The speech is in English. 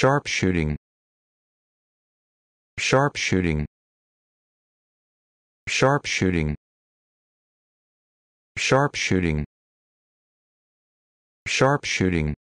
sharpshooting sharpshooting sharpshooting sharpshooting sharpshooting